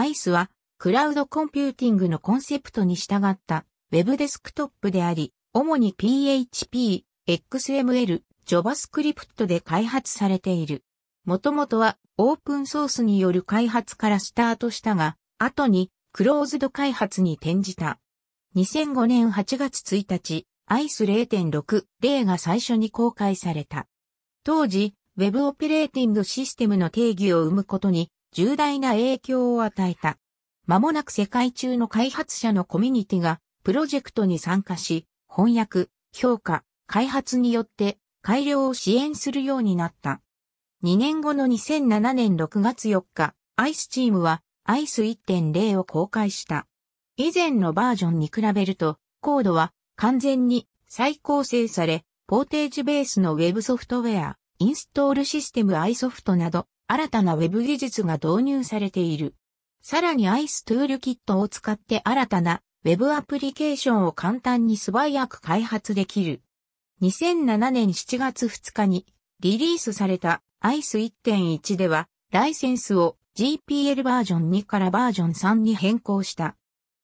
アイスは、クラウドコンピューティングのコンセプトに従った、ウェブデスクトップであり、主に PHP、XML、JavaScript で開発されている。もともとはオープンソースによる開発からスタートしたが、後にクローズド開発に転じた。2005年8月1日、アイス0.6、例が最初に公開された。当時、ウェブオペレーティングシステムの定義を生むことに重大な影響を与えた。間もなく世界中の開発者のコミュニティがプロジェクトに参加し、翻訳、評価、開発によって改良を支援するようになった。2年後の2007年6月4日、アイスチームはアイス1.0を公開した。以前のバージョンに比べると、コードは完全に再構成され、ポーテージベースのウェブソフトウェア、インストールシステムアイソフトなど、新たな Web 技術が導入されている。さらに ICE Toolkit を使って新たな Web アプリケーションを簡単に素早く開発できる。2007年7月2日にリリースされた ICE 1.1ではライセンスを GPL バージョン2からバージョン3に変更した。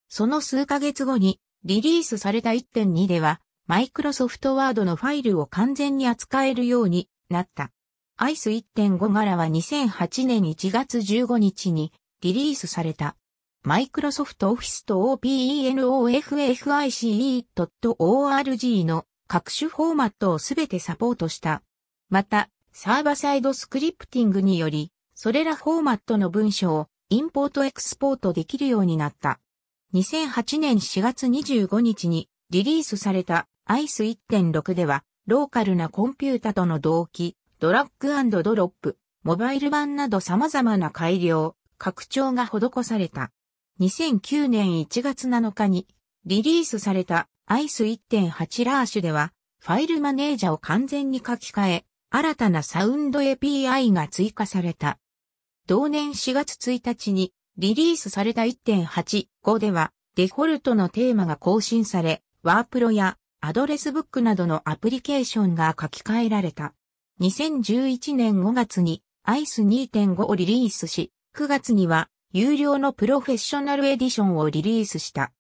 その数ヶ月後にリリースされた1.2ではマイクロソフトワードのファイルを完全に扱えるようになった。アイス1.5柄は2008年1月15日にリリースされた。マイクロソフトオフィスと OpenOffice.org の各種フォーマットをすべてサポートした。また、サーバサイドスクリプティングにより、それらフォーマットの文章をインポートエクスポートできるようになった。2008年4月25日にリリースされた ICE1.6 では、ローカルなコンピュータとの同期、ドラッグドロップ、モバイル版など様々な改良、拡張が施された。2009年1月7日にリリースされた ICE1.8 ラーシュでは、ファイルマネージャを完全に書き換え、新たなサウンド API が追加された。同年4月1日にリリースされた1.85では、デフォルトのテーマが更新され、ワープロやアドレスブックなどのアプリケーションが書き換えられた。2011年5月にアイス2.5をリリースし、9月には有料のプロフェッショナルエディションをリリースした。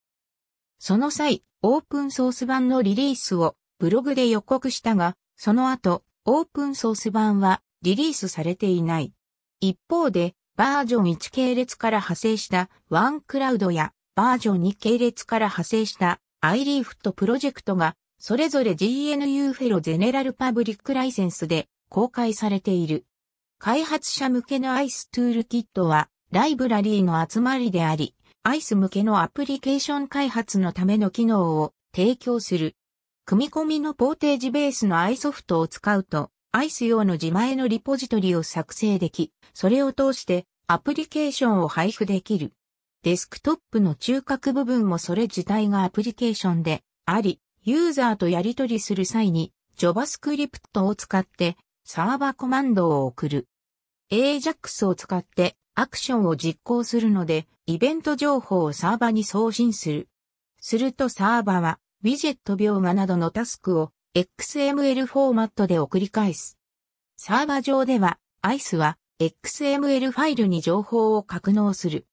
その際、オープンソース版のリリースをブログで予告したが、その後、オープンソース版はリリースされていない。一方で、バージョン1系列から派生したワンクラウドやバージョン2系列から派生したアイリーフットプロジェクトがそれぞれ GNU フェロゼネラルパブリックライセンスで公開されている。開発者向けの ICE トゥールキットはライブラリーの集まりであり、ICE 向けのアプリケーション開発のための機能を提供する。組み込みのポーテージベースの i ソフトを使うと、ICE 用の自前のリポジトリを作成でき、それを通してアプリケーションを配布できる。デスクトップの中核部分もそれ自体がアプリケーションであり、ユーザーとやり取りする際に JavaScript を使ってサーバコマンドを送る。AJAX を使ってアクションを実行するので、イベント情報をサーバに送信する。するとサーバは、ウィジェット描画などのタスクを XML フォーマットで送り返す。サーバ上では、ICE は XML ファイルに情報を格納する。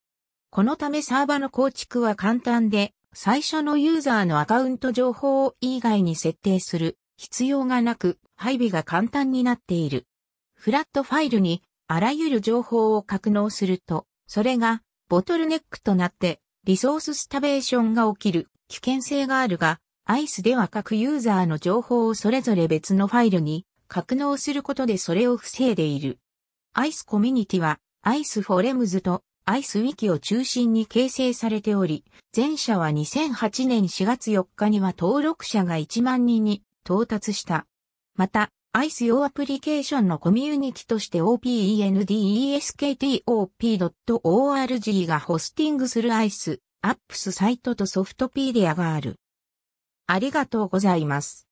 このためサーバの構築は簡単で、最初のユーザーのアカウント情報以外に設定する必要がなく配備が簡単になっている。フラットファイルにあらゆる情報を格納すると、それがボトルネックとなってリソーススタベーションが起きる危険性があるが、ICE では各ユーザーの情報をそれぞれ別のファイルに格納することでそれを防いでいる。ICE コミュニティは ICE フォレムズとアイスウィキを中心に形成されており、前者は2008年4月4日には登録者が1万人に到達した。また、アイス用アプリケーションのコミュニティとして opendesktop.org がホスティングするアイス、アップスサイトとソフトピーディアがある。ありがとうございます。